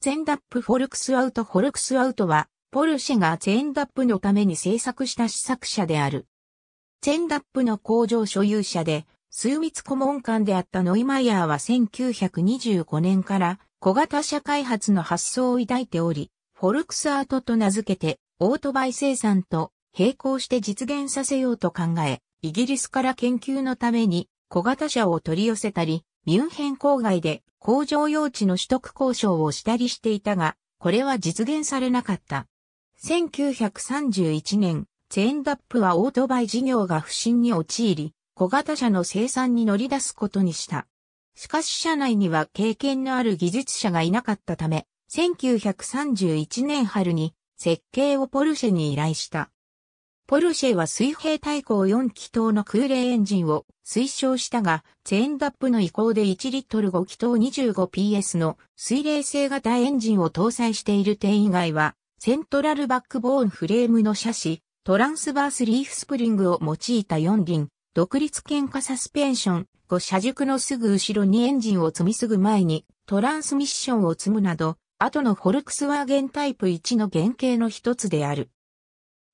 ゼンダップフォルクスアウトフォルクスアウトは、ポルシェがゼンダップのために制作した試作車である。ゼンダップの工場所有者で、数密顧問官であったノイマイヤーは1925年から小型車開発の発想を抱いており、フォルクスアートと名付けて、オートバイ生産と並行して実現させようと考え、イギリスから研究のために小型車を取り寄せたり、ミュンヘン郊外で工場用地の取得交渉をしたりしていたが、これは実現されなかった。1931年、ツェンダップはオートバイ事業が不振に陥り、小型車の生産に乗り出すことにした。しかし社内には経験のある技術者がいなかったため、1931年春に設計をポルシェに依頼した。ポルシェは水平対向4気筒の空冷エンジンを推奨したが、チェーンダップの移行で1リットル5気筒 25PS の水冷性型エンジンを搭載している点以外は、セントラルバックボーンフレームの車種、トランスバースリーフスプリングを用いた4輪、独立喧嘩サスペンション、5車軸のすぐ後ろにエンジンを積みすぐ前に、トランスミッションを積むなど、後のフォルクスワーゲンタイプ1の原型の一つである。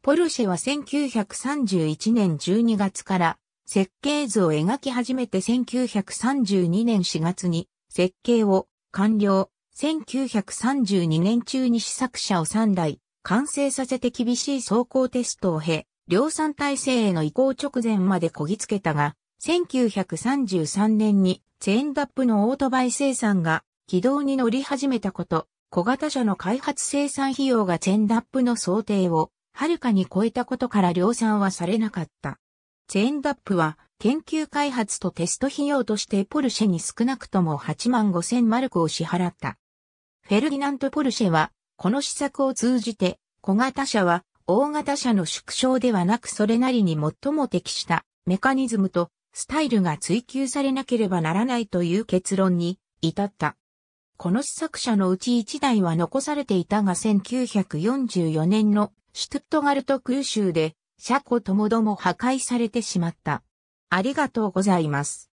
ポルシェは1931年12月から設計図を描き始めて1932年4月に設計を完了。1932年中に試作車を3台完成させて厳しい走行テストを経、量産体制への移行直前までこぎつけたが、1933年にチェーンダップのオートバイ生産が軌道に乗り始めたこと、小型車の開発生産費用がチェンダップの想定をはるかに超えたことから量産はされなかった。チェーンダップは研究開発とテスト費用としてポルシェに少なくとも8万5千マルクを支払った。フェルディナント・ポルシェはこの施策を通じて小型車は大型車の縮小ではなくそれなりに最も適したメカニズムとスタイルが追求されなければならないという結論に至った。この試作車のうち1台は残されていたが1944年のシュトゥットガルト空襲で、車庫ともども破壊されてしまった。ありがとうございます。